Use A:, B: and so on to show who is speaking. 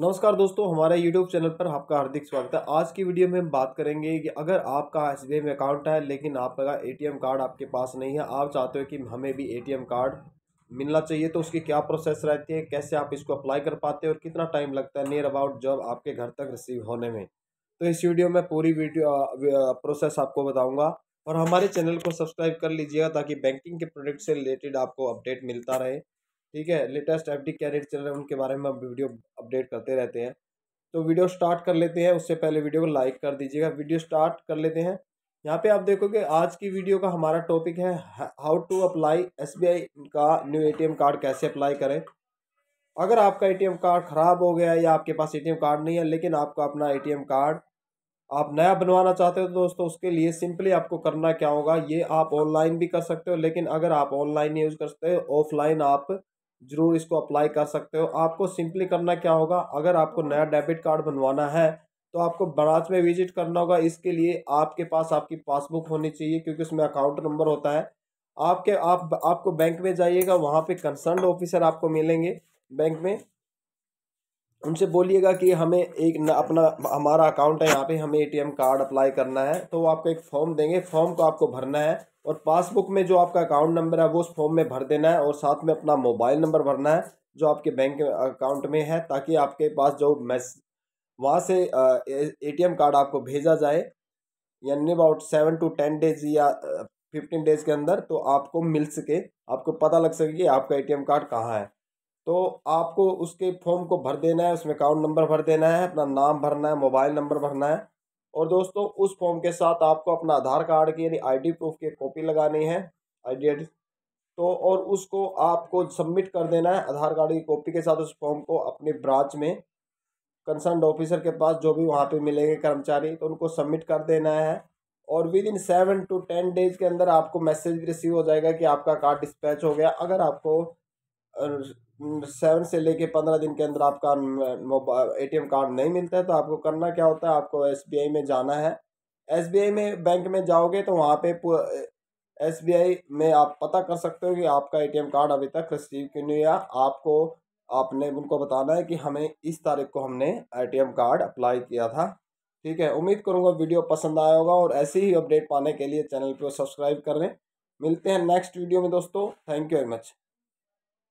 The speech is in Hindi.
A: नमस्कार दोस्तों हमारे YouTube चैनल पर आपका हार्दिक स्वागत है आज की वीडियो में हम बात करेंगे कि अगर आपका एस बी में अकाउंट है लेकिन आपका एटीएम कार्ड आपके पास नहीं है आप चाहते हो कि हमें भी एटीएम कार्ड मिलना चाहिए तो उसकी क्या प्रोसेस रहती है कैसे आप इसको अप्लाई कर पाते हैं और कितना टाइम लगता है नियर अबाउट जॉब आपके घर तक रिसीव होने में तो इस वीडियो में पूरी वीडियो प्रोसेस आपको बताऊँगा और हमारे चैनल को सब्सक्राइब कर लीजिएगा ताकि बैंकिंग के प्रोडक्ट से रिलेटेड आपको अपडेट मिलता रहे ठीक है लेटेस्ट एफ डी कैरेट चल रहे हैं उनके बारे में हम वीडियो अपडेट करते रहते हैं तो वीडियो स्टार्ट कर लेते हैं उससे पहले वीडियो को लाइक कर दीजिएगा वीडियो स्टार्ट कर लेते हैं यहाँ पे आप देखोगे आज की वीडियो का हमारा टॉपिक है हाउ टू अप्लाई एस का न्यू एम कार्ड कैसे अप्लाई करें अगर आपका एम कार्ड ख़राब हो गया या आपके पास एम कार्ड नहीं है लेकिन आपका अपना एम कार्ड आप नया बनवाना चाहते हो तो दोस्तों उसके लिए सिंपली आपको करना क्या होगा ये आप ऑनलाइन भी कर सकते हो लेकिन अगर आप ऑनलाइन यूज़ कर सकते हो ऑफलाइन आप ज़रूर इसको अप्लाई कर सकते हो आपको सिंपली करना क्या होगा अगर आपको नया डेबिट कार्ड बनवाना है तो आपको ब्रांच में विजिट करना होगा इसके लिए आपके पास आपकी पासबुक होनी चाहिए क्योंकि उसमें अकाउंट नंबर होता है आपके आप आपको बैंक में जाइएगा वहाँ पे कंसर्न ऑफिसर आपको मिलेंगे बैंक में उनसे बोलिएगा कि हमें एक न अपना हमारा अकाउंट है यहाँ पे हमें एटीएम कार्ड अप्लाई करना है तो वो आपको एक फॉर्म देंगे फॉर्म को तो आपको भरना है और पासबुक में जो आपका अकाउंट नंबर है वो उस फॉर्म में भर देना है और साथ में अपना मोबाइल नंबर भरना है जो आपके बैंक अकाउंट में है ताकि आपके पास जो मैस वहाँ से ए कार्ड आपको भेजा जाए यानी about seven to ten days या फिफ्टीन डेज के अंदर तो आपको मिल सके आपको पता लग सके कि आपका ए कार्ड कहाँ है तो आपको उसके फॉर्म को भर देना है उसमें अकाउंट नंबर भर देना है अपना नाम भरना है मोबाइल नंबर भरना है और दोस्तों उस फॉर्म के साथ आपको अपना आधार कार्ड की यानी आईडी प्रूफ की कॉपी लगानी है आई तो और उसको आपको सबमिट कर देना है आधार कार्ड की कॉपी के साथ उस फॉर्म को अपने ब्रांच में कंसर्न ऑफिसर के पास जो भी वहाँ पे मिलेंगे कर्मचारी तो उनको सबमिट कर देना है और within seven to ten days के अंदर आपको मैसेज रिसीव हो जाएगा कि आपका कार्ड डिस्पैच हो गया अगर आपको सेवन से लेके पंद्रह दिन के अंदर आपका ए टी एम कार्ड नहीं मिलता है तो आपको करना क्या होता है आपको एस बी आई में जाना है एस बी आई में बैंक में जाओगे तो वहाँ पे एस बी आई में आप पता कर सकते हो कि आपका ए टी एम कार्ड अभी तक रिसीव क्यों नहीं हुआ आपको आपने उनको बताना है कि हमें इस तारीख को हमने A T M card apply किया था ठीक है उम्मीद करूँगा वीडियो पसंद आया होगा और ऐसे ही अपडेट पाने के लिए चैनल को सब्सक्राइब करें मिलते हैं नेक्स्ट वीडियो में दोस्तों थैंक यू वेरी मच